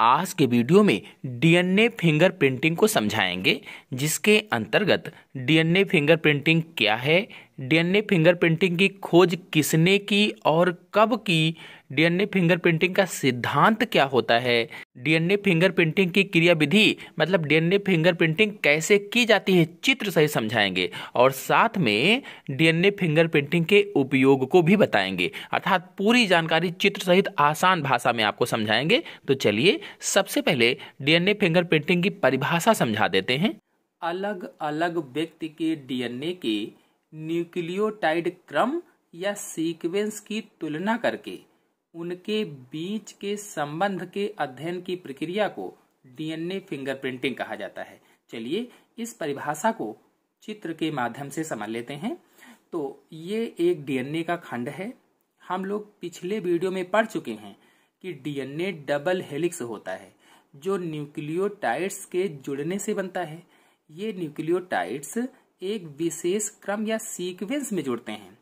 आज के वीडियो में डीएनए फिंगर प्रिंटिंग को समझाएंगे जिसके अंतर्गत डीएनए फिंगर प्रिंटिंग क्या है डीएनए फिंगरप्रिंटिंग की खोज किसने की और कब की डीएनए फिंगरप्रिंटिंग का सिद्धांत क्या होता है डीएनए फिंगरप्रिंटिंग की क्रिया विधि मतलब डीएनए फिंगरप्रिंटिंग कैसे की जाती है चित्र सही समझाएंगे और साथ में डीएनए फिंगरप्रिंटिंग के उपयोग को भी बताएंगे अर्थात पूरी जानकारी चित्र सहित आसान भाषा में आपको समझाएंगे तो चलिए सबसे पहले डीएनए फिंगरप्रिंटिंग की परिभाषा समझा देते हैं अलग अलग व्यक्ति के डीएनए के न्यूक्लियोटाइड क्रम या सीक्वेंस की तुलना करके उनके बीच के संबंध के अध्ययन की प्रक्रिया को डीएनए फिंगरप्रिंटिंग कहा जाता है चलिए इस परिभाषा को चित्र के माध्यम से समझ लेते हैं तो ये एक डीएनए का खंड है हम लोग पिछले वीडियो में पढ़ चुके हैं कि डीएनए डबल हेलिक्स होता है जो न्यूक्लियोटाइड्स के जुड़ने से बनता है ये न्यूक्लियोटाइड्स एक विशेष क्रम या सीक्वेंस में जुड़ते हैं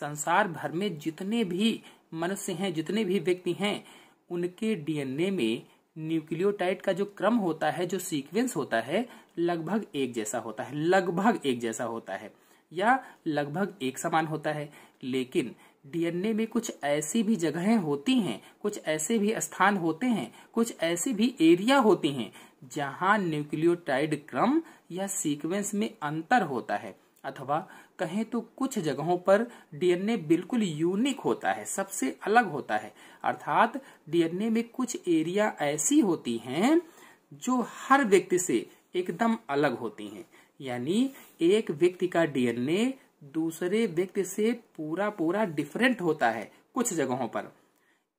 संसार भर में जितने भी मनुष्य हैं जितने भी व्यक्ति हैं उनके डीएनए में न्यूक्लियोटाइड का जो क्रम होता है जो सीक्वेंस होता है लगभग एक जैसा होता है लगभग एक जैसा होता है या लगभग एक समान होता है लेकिन डीएनए में कुछ ऐसी भी जगहें होती हैं कुछ ऐसे भी स्थान होते हैं कुछ ऐसे भी एरिया होते हैं जहां न्यूक्लियोटाइड क्रम या सीक्वेंस में अंतर होता है अथवा कहें तो कुछ जगहों पर डीएनए बिल्कुल यूनिक होता है सबसे अलग होता है अर्थात डीएनए में कुछ एरिया ऐसी होती हैं जो हर व्यक्ति से एकदम अलग होती हैं यानी एक व्यक्ति का डीएनए दूसरे व्यक्ति से पूरा पूरा डिफरेंट होता है कुछ जगहों पर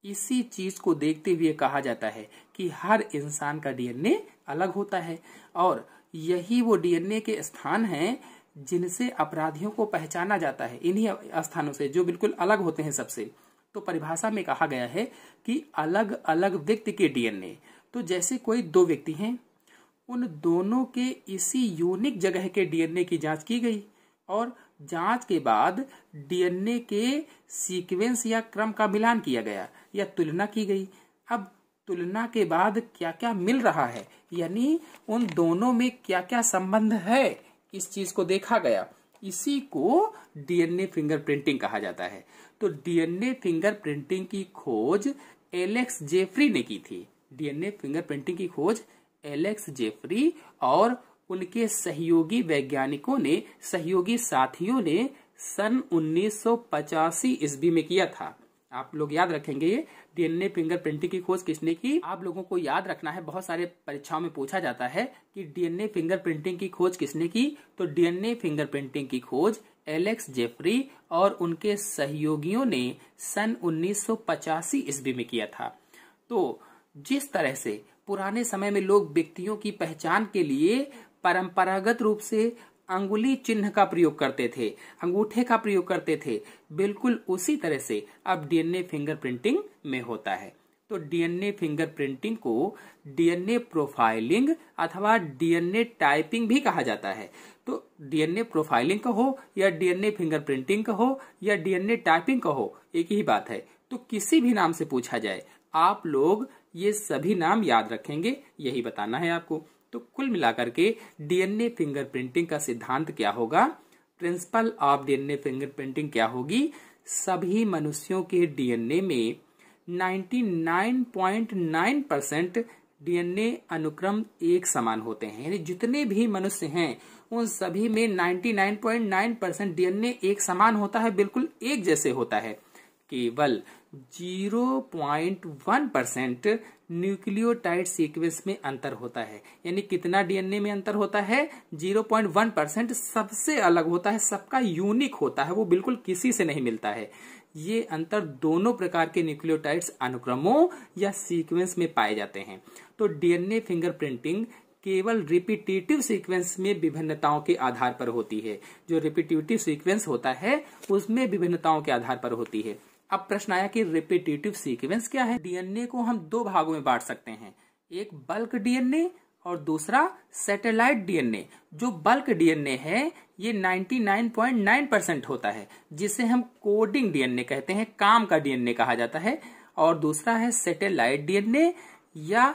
इसी चीज को देखते हुए कहा जाता है कि हर इंसान का डीएनए अलग होता है और यही वो डीएनए के स्थान है जिनसे अपराधियों को पहचाना जाता है इन्हीं स्थानों से जो बिल्कुल अलग होते हैं सबसे तो परिभाषा में कहा गया है कि अलग अलग व्यक्ति के डीएनए तो जैसे कोई दो व्यक्ति हैं उन दोनों के इसी यूनिक जगह के डीएनए की जांच की गई और जांच के बाद डीएनए के सीक्वेंस या क्रम का मिलान किया गया या तुलना की गई अब तुलना के बाद क्या क्या मिल रहा है यानी उन दोनों में क्या क्या संबंध है इस चीज को देखा गया इसी को डीएनए फिंगर प्रिंटिंग कहा जाता है तो डीएनए फिंगर प्रिंटिंग की खोज एलेक्स जेफरी ने की थी डीएनए फिंगर प्रिंटिंग की खोज एलेक्स जेफरी और उनके सहयोगी वैज्ञानिकों ने सहयोगी साथियों ने सन 1985 ईस्वी में किया था आप लोग याद रखेंगे ये डीएनए फिंगर प्रिंटिंग की खोज किसने की आप लोगों को याद रखना है बहुत सारे परीक्षाओं में पूछा जाता है कि डीएनए फिंगर प्रिंटिंग की खोज किसने की तो डीएनए फिंगर प्रिंटिंग की खोज एलेक्स जेफरी और उनके सहयोगियों ने सन पचासी ईस्वी में किया था तो जिस तरह से पुराने समय में लोग व्यक्तियों की पहचान के लिए परंपरागत रूप से अंगुली चिन्ह का प्रयोग करते थे अंगूठे का प्रयोग करते थे बिल्कुल उसी तरह से अब डीएनए फिंगरप्रिंटिंग में होता है तो डीएनए फिंगरप्रिंटिंग को डीएनए प्रोफाइलिंग अथवा डीएनए टाइपिंग भी कहा जाता है तो डीएनए प्रोफाइलिंग का हो या डीएनए फिंगरप्रिंटिंग का हो या डीएनए टाइपिंग का हो एक ही बात है तो किसी भी नाम से पूछा जाए आप लोग ये सभी नाम याद रखेंगे यही बताना है आपको तो कुल मिलाकर के डीएनए फिंगरप्रिंटिंग का सिद्धांत क्या होगा प्रिंसिपल ऑफ डीएनए फिंगरप्रिंटिंग क्या होगी सभी मनुष्यों के डीएनए में 99.9 परसेंट डीएनए अनुक्रम एक समान होते हैं यानी जितने भी मनुष्य हैं उन सभी में 99.9 परसेंट डीएनए एक समान होता है बिल्कुल एक जैसे होता है केवल zero one percent nucleotide sequence में अंतर होता है यानी कितना डीएनए में अंतर होता है जीरो वन परसेंट सबसे अलग होता है सबका यूनिक होता है वो बिल्कुल किसी से नहीं मिलता है ये अंतर दोनों प्रकार के न्यूक्लियोटाइड्स अनुक्रमों या सीक्वेंस में पाए जाते हैं तो डीएनए फिंगरप्रिंटिंग केवल रिपीटेटिव सीक्वेंस में विभिन्नताओं के आधार पर होती है जो रिपीटेटिव सीक्वेंस होता है उसमें विभिन्नताओं के आधार पर होती है अब प्रश्न आया कि रिपीटेटिव सीक्वेंस क्या है डीएनए को हम दो भागों में बांट सकते हैं एक बल्क डीएनए और दूसरा सैटेलाइट डीएनए जो बल्क डीएनए है ये 99.9 परसेंट होता है जिसे हम कोडिंग डीएनए कहते हैं काम का डीएनए कहा जाता है और दूसरा है सैटेलाइट डीएनए या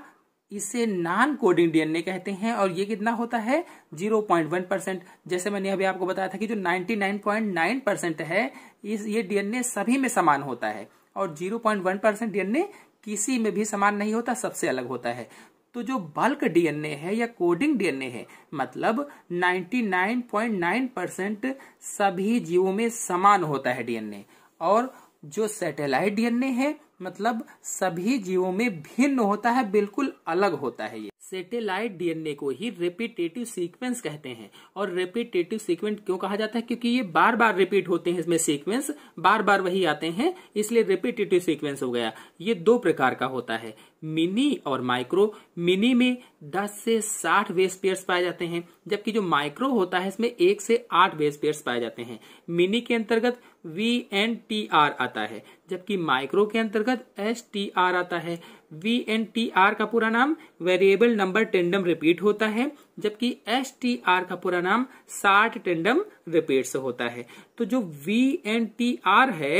इसे नॉन कोडिंग डीएनए कहते हैं और ये कितना होता है 0.1 परसेंट जैसे मैंने अभी आपको बताया था कि जो 99.9 परसेंट है इस ये डीएनए सभी में समान होता है और 0.1 परसेंट डीएनए किसी में भी समान नहीं होता सबसे अलग होता है तो जो बल्क डीएनए है या कोडिंग डीएनए है मतलब 99.9 परसेंट सभी जीवों में समान होता है डीएनए और जो सैटेलाइट डीएनए है मतलब सभी जीवों में भिन्न होता है बिल्कुल अलग होता है ये सेटेलाइट डीएनए को ही रिपीटेटिव सीक्वेंस कहते हैं और रिपीटेटिव सीक्वेंस क्यों कहा जाता है क्योंकि ये बार बार रिपीट होते हैं इसमें सीक्वेंस बार बार वही आते हैं इसलिए रिपीटेटिव सीक्वेंस हो गया ये दो प्रकार का होता है मिनी और माइक्रो मिनी में 10 से 60 बेस पेयर्स पाए जाते हैं जबकि जो माइक्रो होता है इसमें एक से आठ बेस पेयर्स पाए जाते हैं मिनी के अंतर्गत वी एन टी आर आता है जबकि माइक्रो के अंतर्गत एस टी आर आता है वी एन टी आर का पूरा नाम वेरिएबल नंबर टेंडम रिपीट होता है जबकि एस टी आर का पूरा नाम साठ टेंडम रिपीट होता है तो जो वी एन टी आर है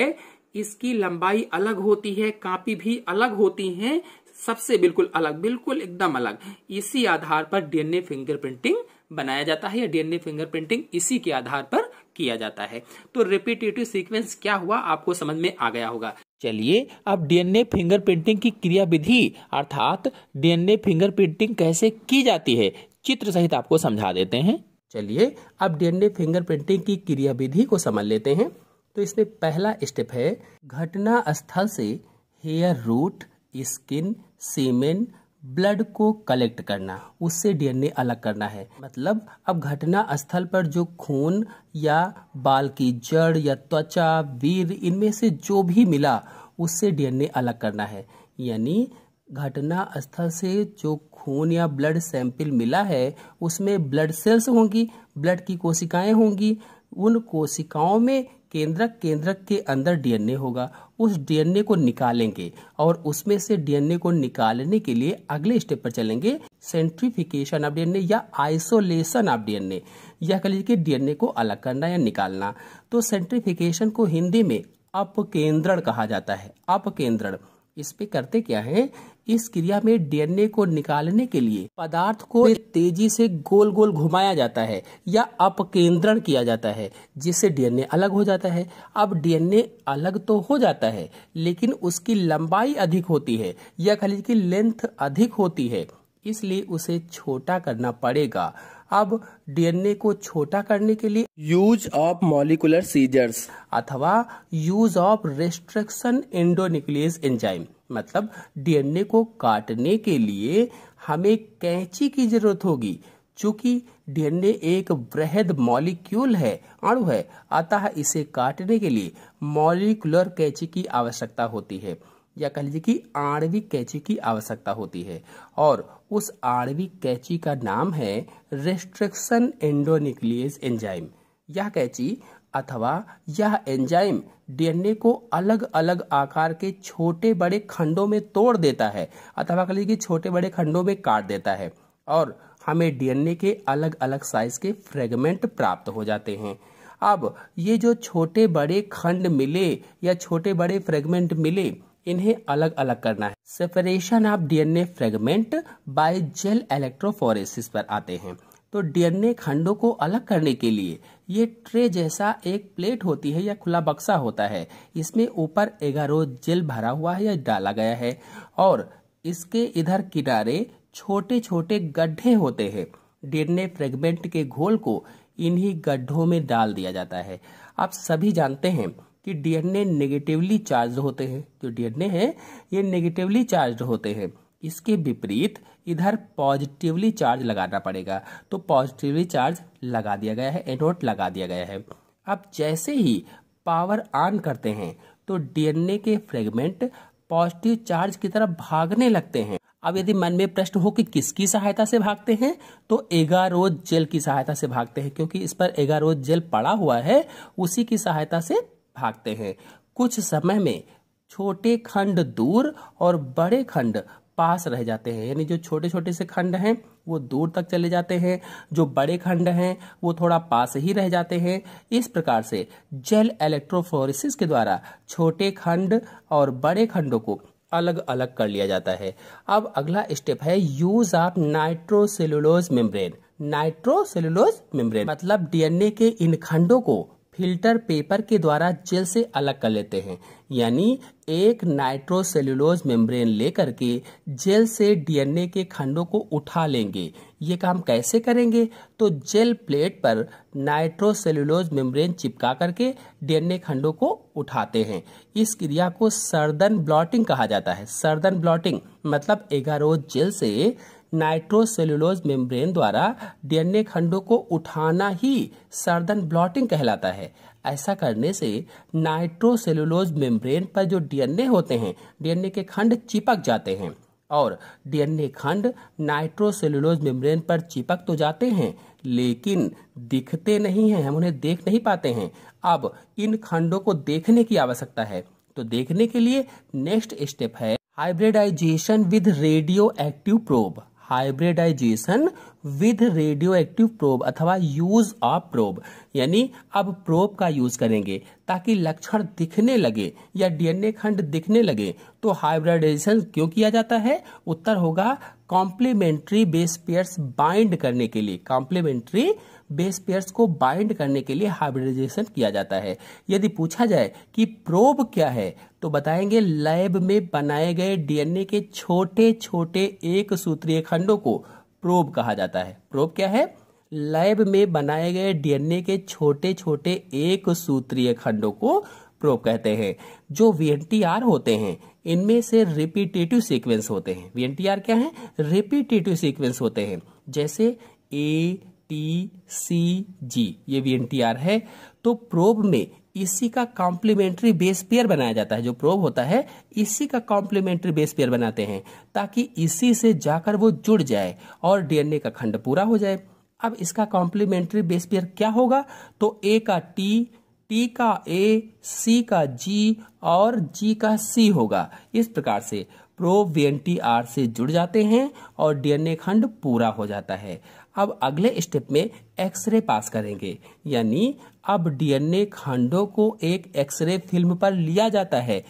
इसकी लंबाई अलग होती है कापी भी अलग होती हैं सबसे बिल्कुल अलग बिल्कुल एकदम अलग इसी आधार पर डीएनए फिंगरप्रिंटिंग बनाया जाता है या डीएनए फिंगरप्रिंटिंग इसी के आधार पर किया जाता है तो रिपीटेटिव सीक्वेंस क्या हुआ आपको समझ में आ गया होगा चलिए अब डीएनए फिंगरप्रिंटिंग की क्रिया विधि अर्थात डीएनए फिंगरप्रिंटिंग कैसे की जाती है चित्र सहित आपको समझा देते हैं चलिए अब डीएनए फिंगरप्रिंटिंग की क्रिया विधि को समझ लेते हैं तो इसमें पहला स्टेप है घटना स्थल से hair root skin semen blood को कलेक्ट करना उससे डीएनए अलग करना है मतलब अब घटना स्थल पर जो खून या बाल की जड़ या त्वचा वीर इनमें से जो भी मिला उससे डीएनए अलग करना है यानी घटना स्थल से जो खून या ब्लड सैंपल मिला है उसमें ब्लड सेल्स होंगी ब्लड की कोशिकाएं होंगी उन कोशिकाओं में केंद्रक केंद्रक के अंदर डीएनए होगा उस डीएनए को निकालेंगे और उसमें से डीएनए को निकालने के लिए अगले स्टेप पर चलेंगे सेंट्रीफिकेशन ऑफ डीएनए या आइसोलेशन ऑफ डीएनए या कह लीजिए कि डीएनए को अलग करना या निकालना तो सेंट्रीफिकेशन को हिंदी में अपकेंद्रण कहा जाता है अपकेंद्रण इस पे करते क्या है इस क्रिया में डीएनए को निकालने के लिए पदार्थ को तेजी से गोल गोल घुमाया जाता है या अपकेंद्रण किया जाता है जिससे डीएनए अलग हो जाता है अब डीएनए अलग तो हो जाता है लेकिन उसकी लंबाई अधिक होती है या खाली की लेंथ अधिक होती है इसलिए उसे छोटा करना पड़ेगा अब डीएनए को छोटा करने के लिए यूज ऑफ मॉलिकुलर सीजर्स अथवा use of restriction endonuclease enzyme मतलब डीएनए को काटने के लिए हमें कैंची की जरूरत होगी चूंकि डीएनए एक वृहद मॉलिक्यूल है अणु है अतः इसे काटने के लिए मॉलिकुलर कैंची की आवश्यकता होती है या कह लीजिए कि आणविक कैंची की आवश्यकता होती है और उस आणविक कैची का नाम है रेस्ट्रिक्शन एंडोनिक्लियस एंजाइम यह कैची अथवा यह एंजाइम डीएनए को अलग अलग आकार के छोटे बड़े खंडों में तोड़ देता है अथवा कह लीजिए छोटे बड़े खंडों में काट देता है और हमें डीएनए के अलग अलग साइज के फ्रेगमेंट प्राप्त हो जाते हैं अब ये जो छोटे बड़े खंड मिले या छोटे बड़े फ्रेगमेंट मिले इन्हें अलग अलग करना है separation of DNA fragment by gel electrophoresis पर आते हैं तो डीएनए खंडों को अलग करने के लिए ये ट्रे जैसा एक प्लेट होती है या खुला बक्सा होता है इसमें ऊपर एगारो जेल भरा हुआ है या डाला गया है और इसके इधर किनारे छोटे छोटे गड्ढे होते हैं डीएनए फ्रेगमेंट के घोल को इन्हीं गड्ढों में डाल दिया जाता है आप सभी जानते हैं कि डीएनए नेगेटिवली चार्ज होते हैं जो डीएनए है ये नेगेटिवली चार्ज होते हैं इसके विपरीत इधर पॉजिटिवली चार्ज लगाना पड़ेगा तो पॉजिटिवली चार्ज लगा दिया गया है एनोड लगा दिया गया है अब जैसे ही पावर ऑन करते हैं तो डीएनए के फ्रेगमेंट पॉजिटिव चार्ज की तरफ भागने लगते हैं अब यदि मन में प्रश्न हो कि किसकी सहायता से भागते हैं तो एगारोज जेल की सहायता से भागते हैं क्योंकि इस पर एगारोज जेल पड़ा हुआ है उसी की सहायता से भागते हैं कुछ समय में छोटे खंड दूर और बड़े खंड पास रह जाते हैं यानी जो छोटे छोटे से खंड हैं वो दूर तक चले जाते हैं जो बड़े खंड हैं वो थोड़ा पास ही रह जाते हैं इस प्रकार से जेल इलेक्ट्रोफोरिस के द्वारा छोटे खंड और बड़े खंडों को अलग अलग कर लिया जाता है अब अगला स्टेप है use of nitrocellulose membrane nitrocellulose membrane मतलब डीएनए के इन खंडों को फिल्टर पेपर के द्वारा जेल से अलग कर लेते हैं यानी एक नाइट्रोसेल्यूलोज मेम्ब्रेन लेकर के जेल से डीएनए के खंडों को उठा लेंगे ये काम कैसे करेंगे तो जेल प्लेट पर नाइट्रोसेल्यूलोज मेम्ब्रेन चिपका करके डीएनए खंडों को उठाते हैं इस क्रिया को सर्दन ब्लॉटिंग कहा जाता है सर्दन ब्लॉटिंग मतलब एगारोज जेल से नाइट्रोसेलुलोज मेम्ब्रेन द्वारा डीएनए खंडों को उठाना ही सर्दन ब्लॉटिंग कहलाता है ऐसा करने से नाइट्रोसेलुलोज मेम्ब्रेन पर जो डीएनए होते हैं डीएनए के खंड चिपक जाते हैं और डीएनए खंड नाइट्रोसेलुलोज मेम्ब्रेन पर चिपक तो जाते हैं लेकिन दिखते नहीं हैं हम उन्हें देख नहीं पाते हैं अब इन खंडों को देखने की आवश्यकता है तो देखने के लिए नेक्स्ट स्टेप है hybridization with radioactive probe hybridization with radioactive probe अथवा यूज ऑफ प्रोब यानी अब प्रोब का यूज करेंगे ताकि लक्षण दिखने लगे या डीएनए खंड दिखने लगे तो हाइब्रिडाइजेशन क्यों किया जाता है उत्तर होगा कॉम्प्लीमेंट्री बेस पेयर्स बाइंड करने के लिए कॉम्प्लीमेंट्री बेस पेयर्स को बाइंड करने के लिए हाइब्रिडाइजेशन किया जाता है यदि पूछा जाए कि प्रोब क्या है तो बताएंगे लैब में बनाए गए डीएनए के छोटे छोटे एक सूत्रीय खंडों को प्रोब कहा जाता है प्रोब क्या है लैब में बनाए गए डीएनए के छोटे छोटे एक सूत्रीय खंडों को प्रोब कहते हैं जो वीएनटीआर होते हैं इनमें से रिपीटेटिव सीक्वेंस होते हैं वीएनटीआर क्या है रिपीटेटिव सीक्वेंस होते हैं जैसे ए टी सी जी ये वीएनटीआर है तो प्रोब में इसी का कॉम्प्लीमेंट्री बेस पेयर बनाया जाता है जो प्रोब होता है इसी का कॉम्प्लीमेंट्री बेस पेयर बनाते हैं ताकि इसी से जाकर वो जुड़ जाए और डीएनए का खंड पूरा हो जाए अब इसका कॉम्प्लीमेंट्री बेस पेयर क्या होगा तो ए का टी टी का ए सी का जी और जी का सी होगा इस प्रकार से प्रोब वी आर से जुड़ जाते हैं और डीएनए खंड पूरा हो जाता है अब अगले स्टेप में एक्सरे पास करेंगे यानी अब डीएनए खंडों को एक एक्सरे फिल्म पर लिया जाता है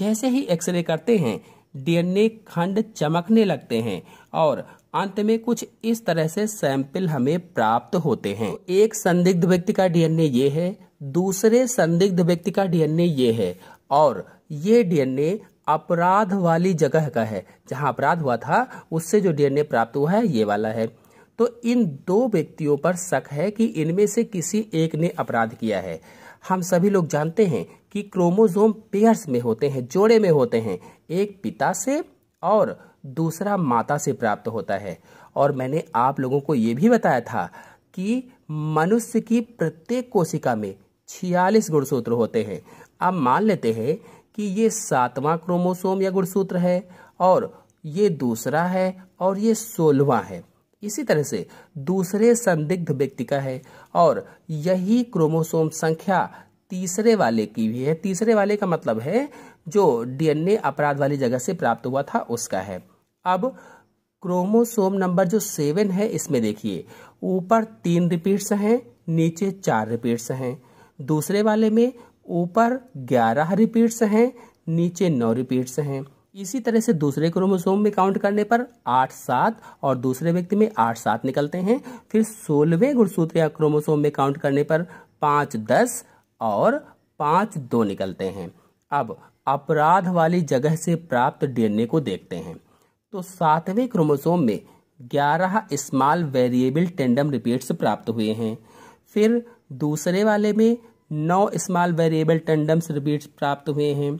जैसे ही एक्सरे करते हैं डीएनए खंड चमकने लगते हैं और अंत में कुछ इस तरह से सैंपल हमें प्राप्त होते हैं तो एक संदिग्ध व्यक्ति का डीएनए ये है दूसरे संदिग्ध व्यक्ति का डीएनए ये है और ये डीएनए अपराध वाली जगह का है जहां अपराध हुआ था उससे जो डीएनए प्राप्त हुआ है ये वाला है तो इन दो व्यक्तियों पर शक है कि इनमें से किसी एक ने अपराध किया है हम सभी लोग जानते हैं कि क्रोमोजोम पेयर्स में होते हैं जोड़े में होते हैं एक पिता से और दूसरा माता से प्राप्त होता है और मैंने आप लोगों को ये भी बताया था कि मनुष्य की प्रत्येक कोशिका में छियालीस गुणसूत्र होते हैं अब मान लेते हैं कि ये सातवां क्रोमोसोम या गुणसूत्र है और ये दूसरा है और ये सोलवा है इसी तरह से दूसरे संदिग्ध व्यक्ति का है और यही क्रोमोसोम संख्या तीसरे वाले की भी है तीसरे वाले का मतलब है जो डीएनए अपराध वाली जगह से प्राप्त हुआ था उसका है अब क्रोमोसोम नंबर जो सेवन है इसमें देखिए ऊपर तीन रिपीट्स हैं नीचे चार रिपीट्स हैं दूसरे वाले में ऊपर ग्यारह रिपीट्स हैं नीचे नौ रिपीट्स हैं इसी तरह से दूसरे क्रोमोसोम में काउंट करने पर आठ सात और दूसरे व्यक्ति में आठ सात निकलते हैं फिर सोलहवें गुणसूत्र या क्रोमोसोम में काउंट करने पर पाँच दस और पाँच दो निकलते हैं अब अपराध वाली जगह से प्राप्त डीएनए को देखते हैं तो सातवें क्रोमोसोम में ग्यारह स्मॉल वेरिएबल टेंडम रिपीट्स प्राप्त हुए हैं फिर दूसरे वाले में नौ स्मॉल वेरिएबल टेंडम्स रिपीट्स प्राप्त हुए हैं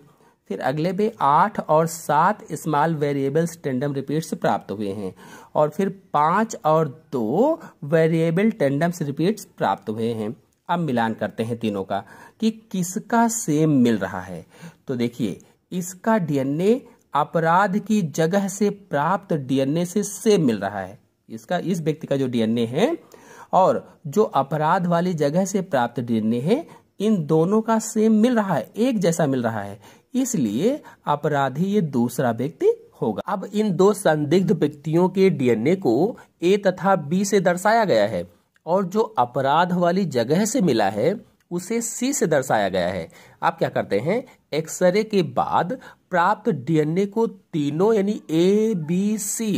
फिर अगले पे आठ और सात स्मॉल वेरिएबल्स टेंडम रिपीट प्राप्त हुए हैं और फिर पाँच और दो वेरिएबल टेंडम्स रिपीट्स प्राप्त हुए हैं अब मिलान करते हैं तीनों का कि किसका सेम मिल रहा है तो देखिए इसका डीएनए अपराध की जगह से प्राप्त डीएनए से सेम मिल रहा है इसका इस व्यक्ति का जो डीएनए है और जो अपराध वाली जगह से प्राप्त डीएनए है इन दोनों का सेम मिल रहा है एक जैसा मिल रहा है इसलिए अपराधी ये दूसरा व्यक्ति होगा अब इन दो संदिग्ध व्यक्तियों के डीएनए को ए तथा बी से दर्शाया गया है और जो अपराध वाली जगह से मिला है उसे सी से दर्शाया गया है आप क्या करते हैं एक्सरे के बाद प्राप्त डीएनए को तीनों यानी ए बी सी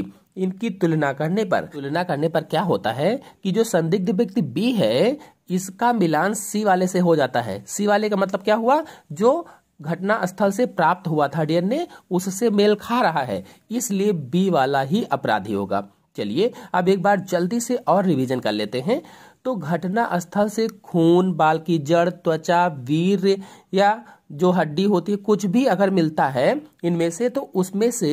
इनकी तुलना करने पर तुलना करने पर क्या होता है कि जो संदिग्ध व्यक्ति बी है इसका मिलान सी वाले से हो जाता है सी वाले का मतलब क्या हुआ जो घटना स्थल से प्राप्त हुआ था डीएनए उससे मेल खा रहा है इसलिए बी वाला ही अपराधी होगा चलिए अब एक बार जल्दी से और रिवीजन कर लेते हैं तो घटना स्थल से खून बाल की जड़ त्वचा वीर या जो हड्डी होती है कुछ भी अगर मिलता है इनमें से तो उसमें से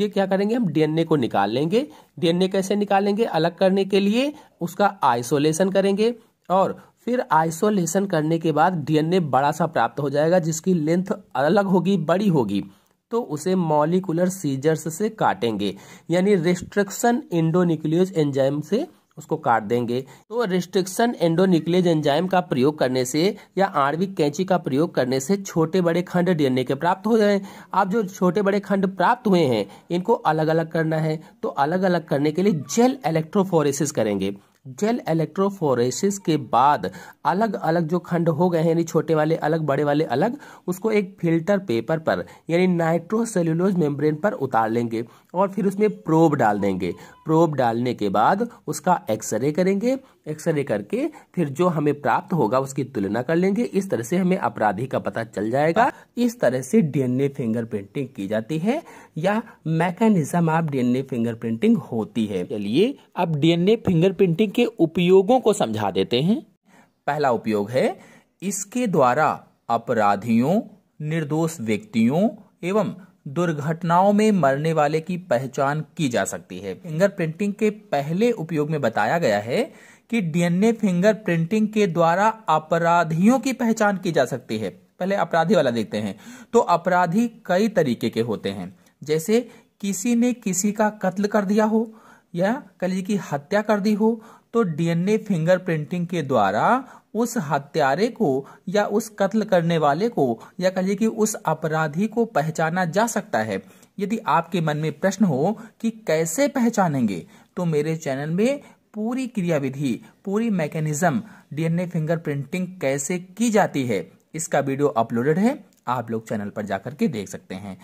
ये क्या करेंगे हम डीएनए को निकाल लेंगे डीएनए कैसे निकालेंगे अलग करने के लिए उसका आइसोलेशन करेंगे और फिर आइसोलेशन करने के बाद डीएनए बड़ा सा प्राप्त हो जाएगा जिसकी लेंथ अलग होगी बड़ी होगी तो उसे मॉलिकुलर सीजर्स से काटेंगे यानी रिस्ट्रिक्शन इंडोनिक्लियोज एंजाइम से उसको काट देंगे तो रिस्ट्रिक्शन एंडोनिक्लेज एंजाइम का प्रयोग करने से या आणविक कैंची का प्रयोग करने से छोटे बड़े खंड डीएनए के प्राप्त हो जाए आप जो छोटे बड़े खंड प्राप्त हुए हैं इनको अलग अलग करना है तो अलग अलग करने के लिए जेल इलेक्ट्रोफोरेसिस करेंगे जेल इलेक्ट्रोफोरेसिस के बाद अलग अलग जो खंड हो गए हैं यानी छोटे वाले अलग बड़े वाले अलग उसको एक फिल्टर पेपर पर यानी नाइट्रोसेल्यूलोज मेम्ब्रेन पर उतार लेंगे और फिर उसमें प्रोब डाल देंगे प्रोब डालने के बाद उसका एक्सरे करेंगे एक्सरे करके फिर जो हमें प्राप्त होगा उसकी तुलना कर लेंगे इस तरह से हमें अपराधी का पता चल जाएगा इस तरह से डीएनए फिंगर प्रिंटिंग की जाती है या mechanism of DNA fingerprinting होती है चलिए अब डीएनए फिंगर प्रिंटिंग के उपयोगों को समझा देते हैं पहला उपयोग है इसके द्वारा अपराधियों निर्दोष व्यक्तियों एवं दुर्घटनाओं में मरने वाले की पहचान की जा सकती है फिंगर प्रिंटिंग के पहले उपयोग में बताया गया है कि डीएनए फिंगर प्रिंटिंग के द्वारा अपराधियों की पहचान की जा सकती है पहले अपराधी वाला देखते हैं तो अपराधी कई तरीके के होते हैं जैसे किसी ने किसी का कत्ल कर दिया हो या कल की हत्या कर दी हो तो डीएनए फिंगरप्रिंटिंग के द्वारा उस हत्यारे को या उस कत्ल करने वाले को या कहिए कि उस अपराधी को पहचाना जा सकता है यदि आपके मन में प्रश्न हो कि कैसे पहचानेंगे तो मेरे चैनल में पूरी क्रियाविधि पूरी मैकेनिज्म डीएनए फिंगरप्रिंटिंग कैसे की जाती है इसका वीडियो अपलोडेड है आप लोग चैनल पर जाकर के देख सकते हैं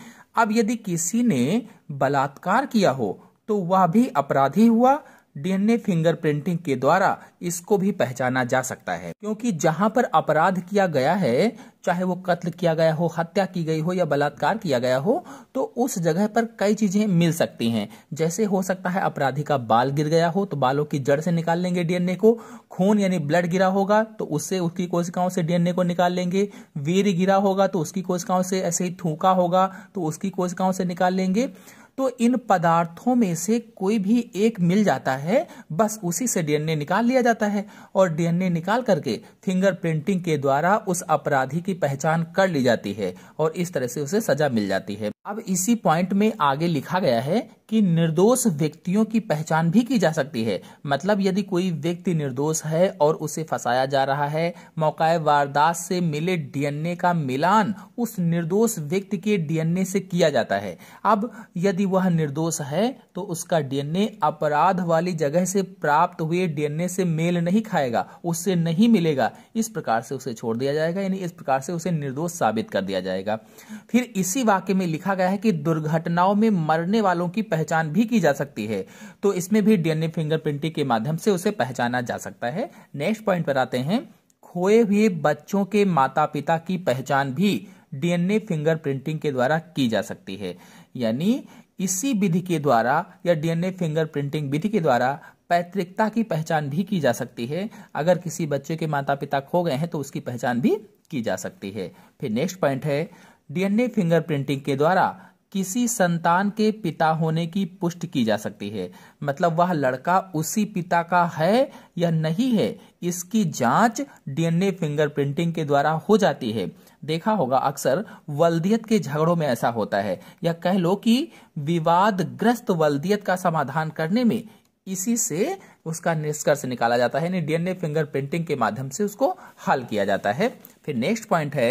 अब यदि किसी ने बलात्कार किया हो तो वह भी अपराधी हुआ डीएनए फिंगरप्रिंटिंग के द्वारा इसको भी पहचाना जा सकता है क्योंकि जहां पर अपराध किया गया है चाहे वो कत्ल किया गया हो हत्या की गई हो या बलात्कार किया गया हो तो उस जगह पर कई चीजें मिल सकती हैं जैसे हो सकता है अपराधी का बाल गिर गया हो तो बालों की जड़ से निकाल लेंगे डीएनए को खून यानी ब्लड गिरा होगा तो उससे उसकी कोशिकाओं से डीएनए को निकाल लेंगे वीर गिरा होगा तो उसकी कोशिकाओं से ऐसे ही थूका होगा तो उसकी कोशिकाओं से निकाल लेंगे तो इन पदार्थों में से कोई भी एक मिल जाता है बस उसी से डीएनए निकाल लिया जाता है और डीएनए निकाल करके फिंगर प्रिंटिंग के द्वारा उस अपराधी की पहचान कर ली जाती है और इस तरह से उसे सजा मिल जाती है अब इसी पॉइंट में आगे लिखा गया है कि निर्दोष व्यक्तियों की पहचान भी की जा सकती है मतलब यदि कोई व्यक्ति निर्दोष है और उसे फंसाया जा रहा है मौका वारदात से मिले डीएनए का मिलान उस निर्दोष व्यक्ति के डीएनए से किया जाता है अब यदि वह निर्दोष है तो उसका डीएनए अपराध वाली जगह से प्राप्त हुए डीएनए से मेल नहीं खाएगा उससे नहीं मिलेगा इस प्रकार से उसे छोड़ दिया जाएगा यानी इस प्रकार से उसे निर्दोष साबित कर दिया जाएगा फिर इसी वाक्य में लिखा कहा गया है कि दुर्घटनाओं में मरने वालों की पहचान भी की जा सकती है तो इसमें भी डीएनए फिंगरप्रिंटिंग के माध्यम से उसे पहचाना जा सकता है नेक्स्ट पॉइंट पर आते हैं खोए हुए बच्चों के माता पिता की पहचान भी डीएनए फिंगरप्रिंटिंग के द्वारा की जा सकती है यानी इसी विधि के द्वारा या डीएनए फिंगरप्रिंटिंग विधि के द्वारा पैतृकता की पहचान भी की जा सकती है अगर किसी बच्चे के माता पिता खो गए हैं तो उसकी पहचान भी की जा सकती है फिर नेक्स्ट पॉइंट है डीएनए फिंगरप्रिंटिंग के द्वारा किसी संतान के पिता होने की पुष्टि की जा सकती है मतलब वह लड़का उसी पिता का है या नहीं है इसकी जांच डीएनए फिंगरप्रिंटिंग के द्वारा हो जाती है देखा होगा अक्सर वल्दियत के झगड़ों में ऐसा होता है या कह लो कि विवादग्रस्त वल्दियत का समाधान करने में इसी से उसका निष्कर्ष निकाला जाता है यानी डीएनए फिंगरप्रिंटिंग के माध्यम से उसको हल किया जाता है फिर नेक्स्ट पॉइंट है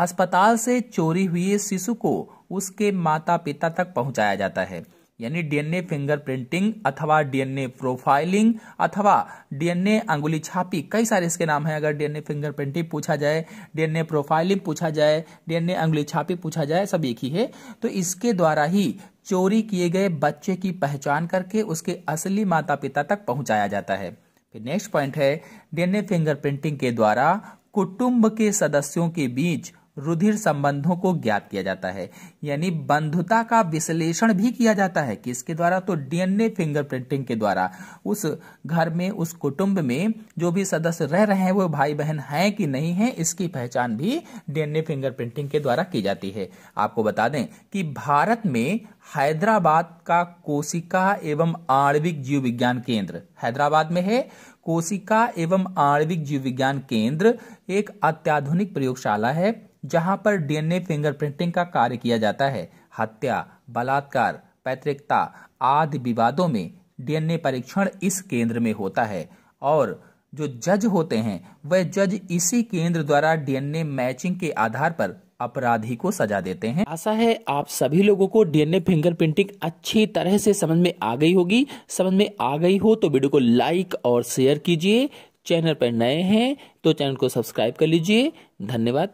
अस्पताल से चोरी हुए शिशु को उसके माता पिता तक पहुंचाया जाता है यानी डीएनए फिंगरप्रिंटिंग अथवा डीएनए प्रोफाइलिंग अथवा डीएनए अंगुली छापी कई सारे इसके नाम है अगर डीएनए फिंगरप्रिंटिंग पूछा जाए डीएनए प्रोफाइलिंग पूछा जाए डीएनए अंगुली छापी पूछा जाए सब एक ही है तो इसके द्वारा ही चोरी किए गए बच्चे की पहचान करके उसके असली माता पिता तक पहुंचाया जाता है फिर नेक्स्ट पॉइंट है डीएनए फिंगरप्रिंटिंग के द्वारा कुटुंब के सदस्यों के बीच रुधिर संबंधों को ज्ञात किया जाता है यानी बंधुता का विश्लेषण भी किया जाता है किसके द्वारा तो डीएनए फिंगरप्रिंटिंग के द्वारा उस घर में उस कुटुंब में जो भी सदस्य रह रहे हैं वो भाई बहन हैं कि नहीं है इसकी पहचान भी डीएनए फिंगरप्रिंटिंग के द्वारा की जाती है आपको बता दें कि भारत में हैदराबाद का कोशिका एवं आणविक जीव विज्ञान केंद्र हैदराबाद में है कोशिका एवं आणविक जीव विज्ञान केंद्र एक अत्याधुनिक प्रयोगशाला है जहां पर डीएनए फिंगरप्रिंटिंग का कार्य किया जाता है हत्या बलात्कार पैतृकता आदि विवादों में डीएनए परीक्षण इस केंद्र में होता है और जो जज होते हैं वह जज इसी केंद्र द्वारा डीएनए मैचिंग के आधार पर अपराधी को सजा देते हैं आशा है आप सभी लोगों को डीएनए फिंगरप्रिंटिंग अच्छी तरह से समझ में आ गई होगी समझ में आ गई हो तो वीडियो को लाइक और शेयर कीजिए चैनल पर नए हैं तो चैनल को सब्सक्राइब कर लीजिए धन्यवाद